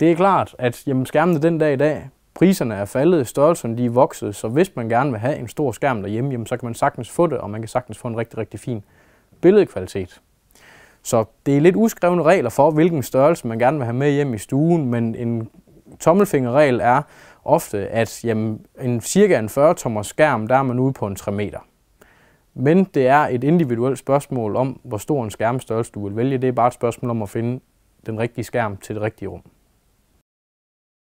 Det er klart, at jamen, skærmene den dag i dag, priserne er faldet, størrelsen de er vokset, så hvis man gerne vil have en stor skærm derhjemme, jamen, så kan man sagtens få det, og man kan sagtens få en rigtig, rigtig fin billedkvalitet. Så det er lidt uskrevne regler for, hvilken størrelse man gerne vil have med hjem i stuen, men en tommelfingerregel er ofte, at jamen, en cirka en 40 tommer skærm, der er man ude på en 3 meter. Men det er et individuelt spørgsmål om, hvor stor en skærmstørrelse du vil vælge. Det er bare et spørgsmål om at finde den rigtige skærm til det rigtige rum.